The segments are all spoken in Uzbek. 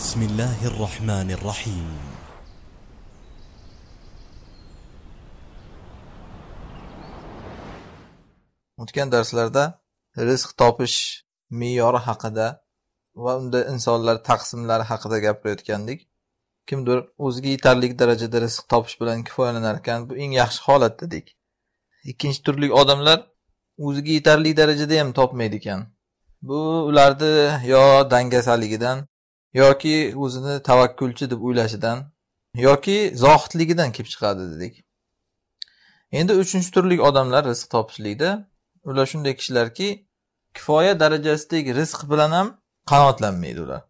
بسم الله الرحمن الرحيم o'tgan darslarda rizq topish me'yori haqida va unda insonlar taqsimlari haqida gapirayotgandik kimdir o'ziga yetarli darajada rizq topish bilan kifoyalanar ekan bu eng yaxshi holat dedik ikkinchi turli odamlar o'ziga yetarli darajada ham topmaydi ekan bu ularni yo dangasaligidan yoki o'zini tavakkulchi deb o'ylashidan yoki zohidligidan kelib chiqadi dedik endi uchinchi turlik odamlar rizq topishlikda ular shunday kishilarki kifoya darajasidagi rizq bilan ham qanoatlanmaydi ular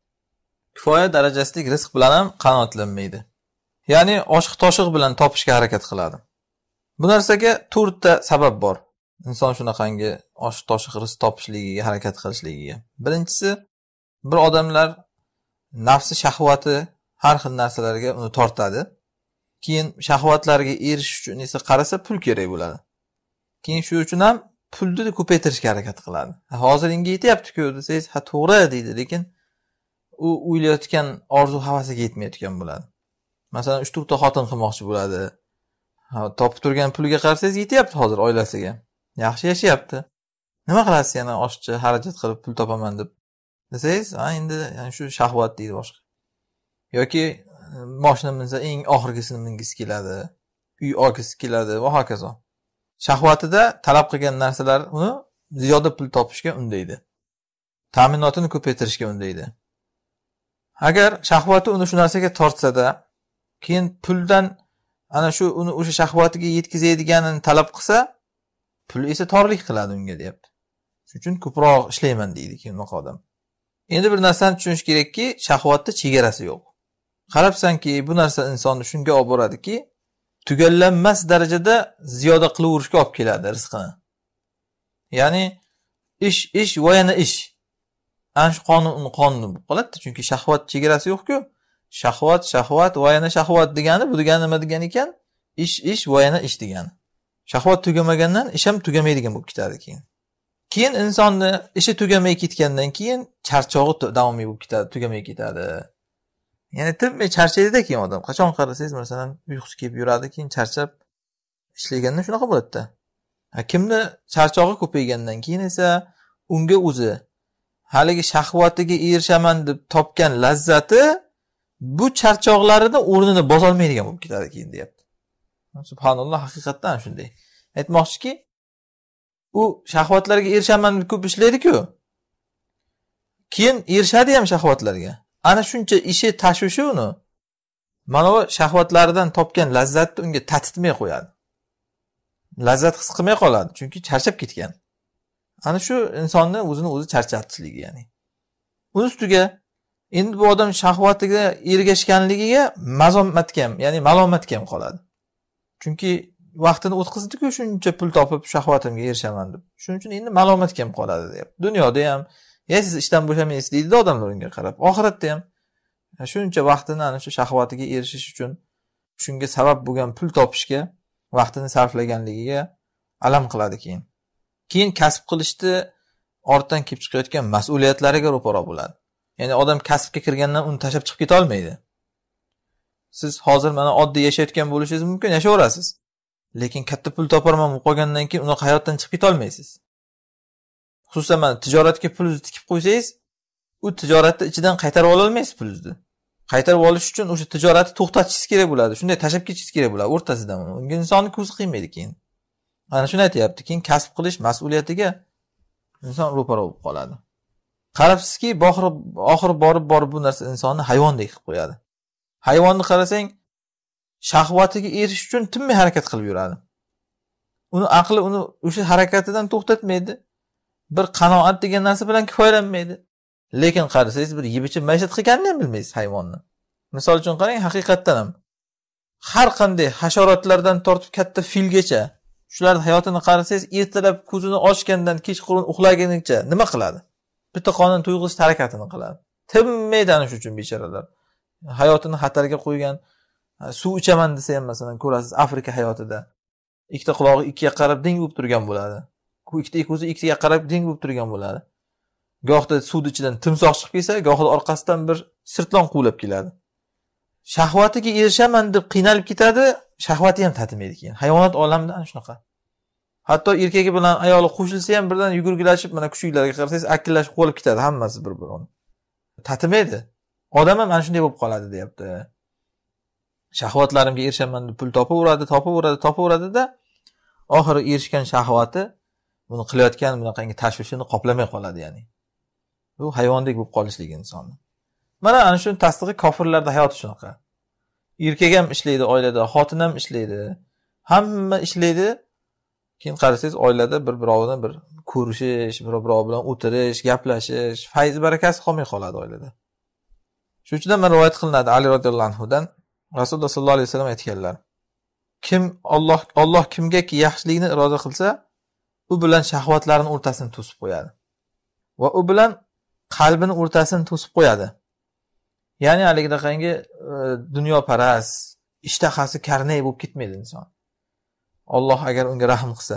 kifoya darajasidagi rizq bilan ham qanoatlanmaydi ya'ni oshiq toshiq bilan topishga harakat qiladi bu narsaga to'rtta sabab bor inson shunaqangi oshiq toshiq rizq topishligiga harakat qilishligiga birinchisi bir odamlar nafsi shahvati har xil narsalarga uni tortadi keyin shahvatlarga erishish uchun esa qarasa pul kerak bo'ladi keyin shu uchun ham pulni ko'paytirishga harakat qiladi hozir inga yetyaptiku desangiz ha to'g'ri deydi lekin u o'ylayotgan orzu havasiga yetmayotgan bo'ladi masalan uch to'rtta xotin qilmoqchi bo'ladi topib turgan puliga qarasangiz yetyapti hozir oilasiga yaxshi yashayapti nima qilasiz yana oshiqcha xarajat qilib pul topaman deb desangiz endi shu shahvat deydi boshqa yoki e, moshina minsa eng oxirgisini mingisi keladi uy olgisi keladi va hokazo shahvatida talab qilgan narsalar uni ziyoda pul topishga undaydi ta'minotini ko'paytirishga undaydi agar shahvati uni shu narsaga tortsada keyin puldan ana shu uni o'sha shahvatiga yetkazadiganini talab qilsa pul esa torlik qiladi unga deyapti shuning uchun ko'proq ishlayman deydi keyin unaqa endi bir narsani tushunish kerakki shahvatni chegarasi yo'q qarabsanki bu narsa insonni shunga olib boradiki tugallanmas darajada ziyoda qilaverishga olib keladi rizqini ya'ni ish ish va yana ish ana shu qonun qonun bo'lib qoladida chunki shahvat chegarasi yo'qku shahvat shahvat va yana shahvat degani bu degani nima degani ekan ish ish va yana ish degani shahvat tugamagandan ish ham tugamaydigan bo'lib ketadi keyin keyin insonni ishi tugamay ketgandan keyin charchog'i davomiy bo'lib ketadi tugamay ketadi ya'ni tinmay charchaydida keyin odam qachon qarasangiz masalan uyqusi kelib yuradi keyin charchab ishlaganda shunaqa bo'ladida kimni charchog'i ko'paygandan keyin esa unga o'zi haligi shahvatiga erishaman deb topgan lazzati bu charchoqlarini o'rnini bosolmaydigan bo'lib ketadi keyin deyapti subhanalloh haqiqatdan shunday aytmoqchiki u shahvatlarga erishaman deb ko'p ishlaydiku keyin erishadi ham shahvatlarga ana shuncha ishi tashvishi uni mana bu shahvatlaridan topgan lazzatni unga tatitmay qo'yadi lazzat his qilmay qoladi chunki charchab ketgan ana shu insonni o'zini o'zi charchatishligi ya'ni uni ustiga endi bu odam shahvatiga ergashganligiga mazomatga ham ya'ni malomatga ham qoladi chunki vaqtini o'tkazdiku shuncha pul topib shahvatimga erishaman deb shuning uchun endi malomat kelib qoladi deyapti dunyoda ham ya siz ishdan bo'shamaysiz deydida odamlar unga qarab oxiratda ham shuncha vaqtini ana shu shahvatiga erishish uchun shunga sabab bo'lgan pul topishga vaqtini sarflaganligiga alam qiladi keyin keyin kasb qilishni ortdan kelib chiqayotgan mas'uliyatlariga ro'para bo'ladi ya'ni odam kasbga kirgandan uni tashlab chiqib ketolmaydi siz hozir mana oddiy yashayotgan bo'lishingiz mumkin yashayverasiz lekin katta pul toparman bo'lib qolgandan keyin unaqa hayotdan chiqib ketolmaysiz xususan mana tijoratga pulingizni tikib qo'ysangiz u tijoratni ichidan qaytarib ololmaysiz pulingizni qaytarib olish uchun o'sha tijoratni to'xtatishingiz kerak bo'ladi shunday tashlab ketishingiz kerak bo'ladi o'rtasidan unga insonni ko'zi qiymaydi keyin ana shuni aytyapti keyin kasb qilish mas'uliyatiga inson ro'para bo'lib qoladi qarabsizki oxiri borib borib bu narsa insonni hayvondek qilib qo'yadi hayvonni qarasang shahvatiga erishish uchun tinmay harakat qilib yuradi uni aqli uni o'sha harakatidan to'xtatmaydi bir qanoat degan narsa bilan kifoyalanmaydi lekin qarasangiz bir yeb ichib maishat qilganini ham bilmaysiz hayvonni misol uchun qarang haqiqatdan ham har qanday hasharotlardan tortib katta filgacha shularni hayotini qarasangiz ertalab ko'zini ochgandan kechqurun uxlagunicha nima qiladi bitta qonun tuyg'usiz harakatini qiladi tinmay tanish uchun bechoralar hayotini xatarga qo'ygan suv ichaman desa ham masalan ko'rasiz afrika hayotida ikkita qulog'i ikkiga qarab deng bo'lib turgan bo'ladi ikkita ko'zi ikkitaga qarab deng bo'lib turgan bo'ladi gohida suvni ichidan timsoh chiqib kelsa gohida orqasidan bir sirtlon quvlab keladi shahvatiga erishaman deb qiynalib ketadi shahvati ham tatimaydi keyin hayvonot olamida ana shunaqa hatto erkagi bilan ayoli qo'shilsa ham birdan yugurgilashib mana kuchuklarga qarasangiz akillashib qolib ketadi hammasi bir birini tatimaydi odam ham ana shunday bo'lib qoladi deyapti shahvatlarimga erishaman deb pul topaveradi topaveradi topaveradida oxiri erishgan shahvati buni qilayotgan bunaqangi tashvishini qoplamay qoladi ya'ni bu hayvondek bo'lib qolishligi insonni mana ana shuni tasdig'i kofirlarda hayoti shunaqa erkak ham ishlaydi oilada xotin ham ishlaydi hamma ishlaydi keyin qarasangiz oilada bir birovini bir ko'rishish bir birov bilan o'tirish gaplashish fayz barakasi qolmay qoladi oilada shuning uchun ham rivoyat qilinadi ali roziyallohu anhudan rasululloh sollallohu alayhi vasallam aytganlar kim olloh olloh kimgaki yaxshilikni iroda qilsa u bilan shahvatlarini o'rtasini to'sib qo'yadi va u bilan qalbini o'rtasini to'sib qo'yadi ya'ni haligidaqangi e, dunyoparast ishtahasi karnay bo'lib ketmaydi inson olloh agar unga rahm qilsa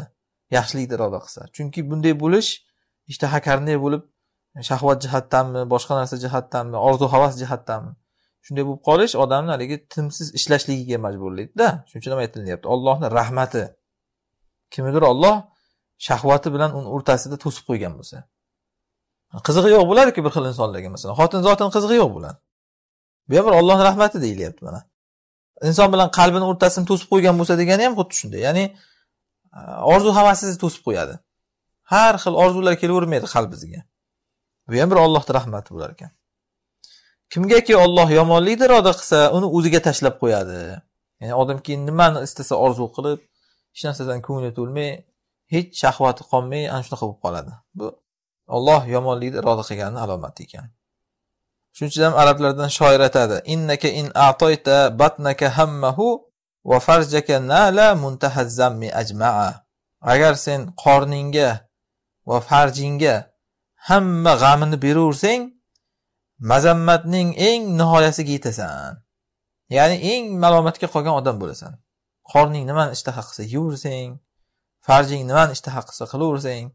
yaxshilikni iroda qilsa chunki bunday bo'lish ishtaha karnay bo'lib shahvat jihatdanmi boshqa narsa jihatdanmi orzu havas jihatdanmi shunday bo'lib qolish odamni haligi tinimsiz ishlashligiga majburlaydida shuning uchun ham aytilyapti ollohni rahmati kimnidir olloh shahvati bilan uni o'rtasida to'sib qo'ygan bo'lsa qizig'i yo'q bo'ladiku bir xil insonlarga masalan xotin zotini qizig'i yo'q bo'ladi bu ham bir ollohni rahmati deyilyapti mana inson bilan qalbini o'rtasini to'sib qo'ygan bo'lsa degani ham xuddi shunday ya'ni e, orzu havasizni to'sib qo'yadi har xil orzular kelavermaydi qalbimizga bu ham bir ollohni rahmati bo'lar ekan kimgaki Alloh yomonlikni iroda qilsa, uni o'ziga tashlab qo'yadi. Ya'ni odamki nimani istasa orzu qilib, hech narsadan ko'ngli to'lmay, hech shahvati qolmay ana shunaqa bo'lib qoladi. Bu Alloh yomonlikni iroda qilganining alomati ekan. ham arablardan shoir aytadi: "Innaka in a'toyta batnaka hammahu va farjaka nala muntahazzammi ajma'a." Agar sen qorningga va farjingga hamma g'amini beraversang, mazammatning eng nihoyasiga yetasan ya'ni eng malomatga qolgan odam bo'lasan qorning nimani ishtaha qilsa yeyversang farjing nimani ishtaha qilsa qilaversang